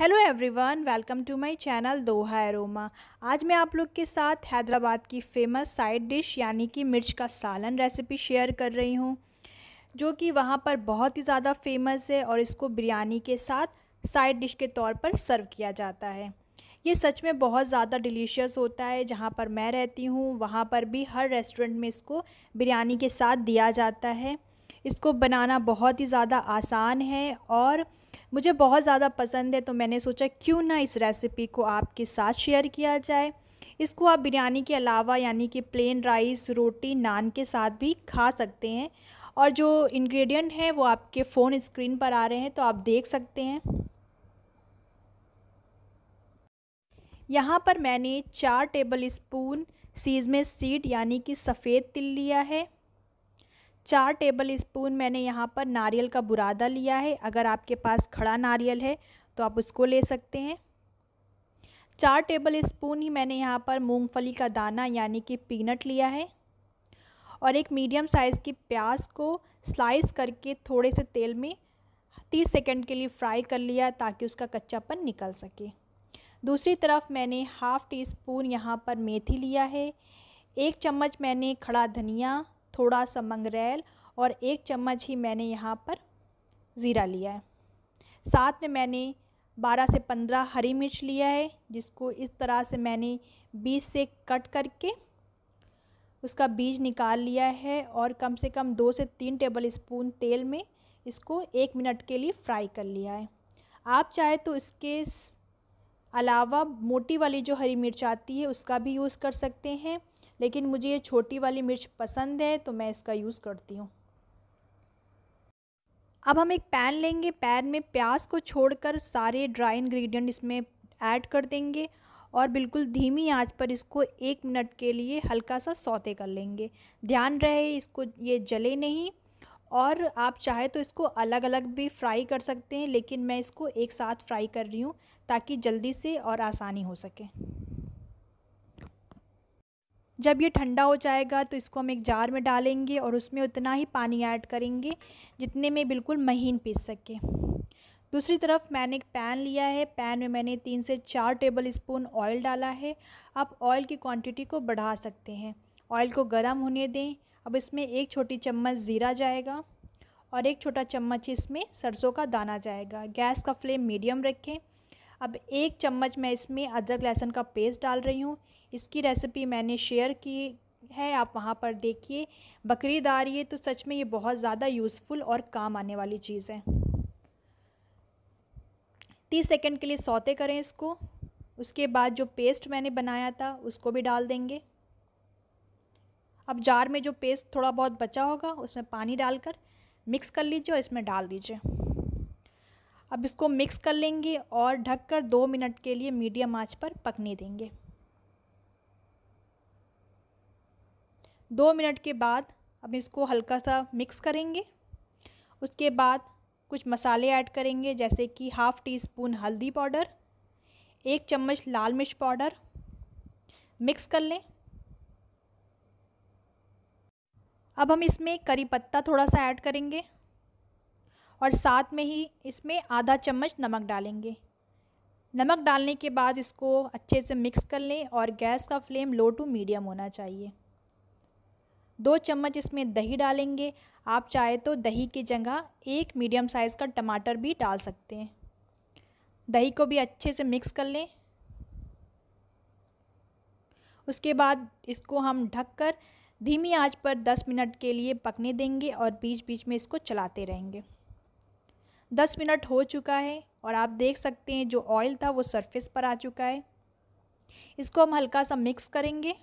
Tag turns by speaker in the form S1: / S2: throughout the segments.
S1: hello everyone welcome to my channel Doha aroma आज मैं आप लोग के साथ हैदराबाद की फ़ेमस साइड डिश यानी कि मिर्च का सालन रेसिपी शेयर कर रही हूँ जो कि वहाँ पर बहुत ही ज़्यादा फेमस है और इसको बिरयानी के साथ साइड डिश के तौर पर सर्व किया जाता है ये सच में बहुत ज़्यादा डिलीशियस होता है जहाँ पर मैं रहती हूँ वहाँ पर भी हर रेस्टोरेंट में इसको बिरयानी के साथ दिया जाता है इसको बनाना बहुत ही ज़्यादा आसान है और मुझे बहुत ज़्यादा पसंद है तो मैंने सोचा क्यों ना इस रेसिपी को आपके साथ शेयर किया जाए इसको आप बिरयानी के अलावा यानी कि प्लेन राइस रोटी नान के साथ भी खा सकते हैं और जो इंग्रेडिएंट हैं वो आपके फ़ोन स्क्रीन पर आ रहे हैं तो आप देख सकते हैं यहाँ पर मैंने चार टेबल स्पून सीजमे सीड यानी कि सफ़ेद तिल लिया है चार टेबल स्पून मैंने यहाँ पर नारियल का बुरादा लिया है अगर आपके पास खड़ा नारियल है तो आप उसको ले सकते हैं चार टेबल स्पून ही मैंने यहाँ पर मूंगफली का दाना यानी कि पीनट लिया है और एक मीडियम साइज़ की प्याज को स्लाइस करके थोड़े से तेल में तीस सेकेंड के लिए फ्राई कर लिया ताकि उसका कच्चापन निकल सके दूसरी तरफ मैंने हाफ़ टी स्पून यहाँ पर मेथी लिया है एक चम्मच मैंने खड़ा धनिया थोड़ा सा मंगरेल और एक चम्मच ही मैंने यहाँ पर ज़ीरा लिया है साथ में मैंने 12 से 15 हरी मिर्च लिया है जिसको इस तरह से मैंने बीज से कट करके उसका बीज निकाल लिया है और कम से कम दो से तीन टेबल स्पून तेल में इसको एक मिनट के लिए फ्राई कर लिया है आप चाहे तो इसके अलावा मोटी वाली जो हरी मिर्च आती है उसका भी यूज़ कर सकते हैं लेकिन मुझे ये छोटी वाली मिर्च पसंद है तो मैं इसका यूज़ करती हूँ अब हम एक पैन लेंगे पैन में प्याज को छोड़कर सारे ड्राई इंग्रेडिएंट इसमें ऐड कर देंगे और बिल्कुल धीमी आंच पर इसको एक मिनट के लिए हल्का सा सौते कर लेंगे ध्यान रहे इसको ये जले नहीं और आप चाहे तो इसको अलग अलग भी फ्राई कर सकते हैं लेकिन मैं इसको एक साथ फ्राई कर रही हूँ ताकि जल्दी से और आसानी हो सके जब ये ठंडा हो जाएगा तो इसको हम एक जार में डालेंगे और उसमें उतना ही पानी ऐड करेंगे जितने में बिल्कुल महीन पीस सके दूसरी तरफ मैंने एक पैन लिया है पैन में मैंने तीन से चार टेबल स्पून ऑयल डाला है आप ऑयल की क्वांटिटी को बढ़ा सकते हैं ऑयल को गर्म होने दें अब इसमें एक छोटी चम्मच ज़ीरा जाएगा और एक छोटा चम्मच इसमें सरसों का दाना जाएगा गैस का फ्लेम मीडियम रखें अब एक चम्मच मैं इसमें अदरक लहसुन का पेस्ट डाल रही हूँ इसकी रेसिपी मैंने शेयर की है आप वहाँ पर देखिए बकरीद आ रही है तो सच में ये बहुत ज़्यादा यूज़फुल और काम आने वाली चीज़ है तीस सेकेंड के लिए सौते करें इसको उसके बाद जो पेस्ट मैंने बनाया था उसको भी डाल देंगे अब जार में जो पेस्ट थोड़ा बहुत बचा होगा उसमें पानी डालकर मिक्स कर लीजिए और इसमें डाल दीजिए अब इसको मिक्स कर लेंगे और ढककर दो मिनट के लिए मीडियम आंच पर पकने देंगे दो मिनट के बाद अब इसको हल्का सा मिक्स करेंगे उसके बाद कुछ मसाले ऐड करेंगे जैसे कि हाफ़ टी स्पून हल्दी पाउडर एक चम्मच लाल मिर्च पाउडर मिक्स कर लें अब हम इसमें करी पत्ता थोड़ा सा ऐड करेंगे और साथ में ही इसमें आधा चम्मच नमक डालेंगे नमक डालने के बाद इसको अच्छे से मिक्स कर लें और गैस का फ्लेम लो टू मीडियम होना चाहिए दो चम्मच इसमें दही डालेंगे आप चाहे तो दही की जगह एक मीडियम साइज़ का टमाटर भी डाल सकते हैं दही को भी अच्छे से मिक्स कर लें उसके बाद इसको हम ढककर धीमी आंच पर 10 मिनट के लिए पकने देंगे और बीच बीच में इसको चलाते रहेंगे दस मिनट हो चुका है और आप देख सकते हैं जो ऑयल था वो सरफेस पर आ चुका है इसको हम हल्का सा मिक्स करेंगे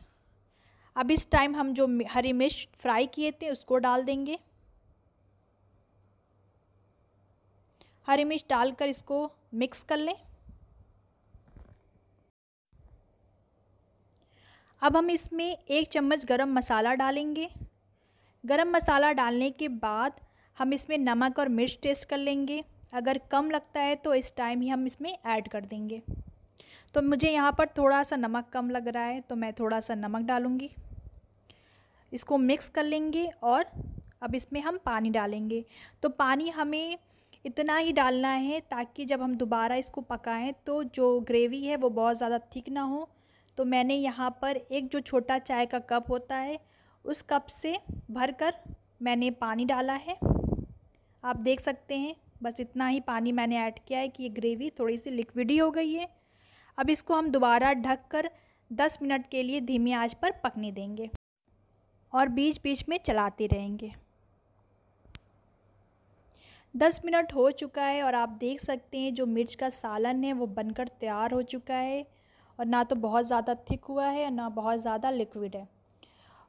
S1: अब इस टाइम हम जो हरी मिर्च फ्राई किए थे उसको डाल देंगे हरी मिर्च डालकर इसको मिक्स कर लें अब हम इसमें एक चम्मच गरम मसाला डालेंगे गरम मसाला डालने के बाद हम इसमें नमक और मिर्च टेस्ट कर लेंगे अगर कम लगता है तो इस टाइम ही हम इसमें ऐड कर देंगे तो मुझे यहाँ पर थोड़ा सा नमक कम लग रहा है तो मैं थोड़ा सा नमक डालूँगी इसको मिक्स कर लेंगे और अब इसमें हम पानी डालेंगे तो पानी हमें इतना ही डालना है ताकि जब हम दोबारा इसको पकाएं तो जो ग्रेवी है वो बहुत ज़्यादा थिक ना हो तो मैंने यहाँ पर एक जो छोटा चाय का कप होता है उस कप से भर कर मैंने पानी डाला है आप देख सकते हैं बस इतना ही पानी मैंने ऐड किया है कि ये ग्रेवी थोड़ी सी लिक्विडी हो गई है अब इसको हम दोबारा ढक कर दस मिनट के लिए धीमी आंच पर पकने देंगे और बीच बीच में चलाते रहेंगे दस मिनट हो चुका है और आप देख सकते हैं जो मिर्च का सालन है वो बनकर तैयार हो चुका है और ना तो बहुत ज़्यादा थिक हुआ है और ना बहुत ज़्यादा लिक्विड है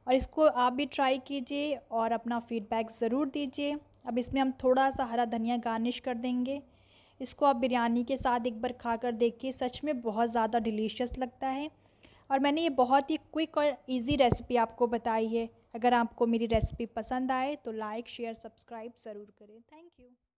S1: और इसको आप भी ट्राई कीजिए और अपना फीडबैक ज़रूर दीजिए अब इसमें हम थोड़ा सा हरा धनिया गार्निश कर देंगे इसको आप बिरयानी के साथ एक बार खा कर देखिए सच में बहुत ज़्यादा डिलीशियस लगता है और मैंने ये बहुत ही क्विक और इजी रेसिपी आपको बताई है अगर आपको मेरी रेसिपी पसंद आए तो लाइक शेयर सब्सक्राइब ज़रूर करें थैंक यू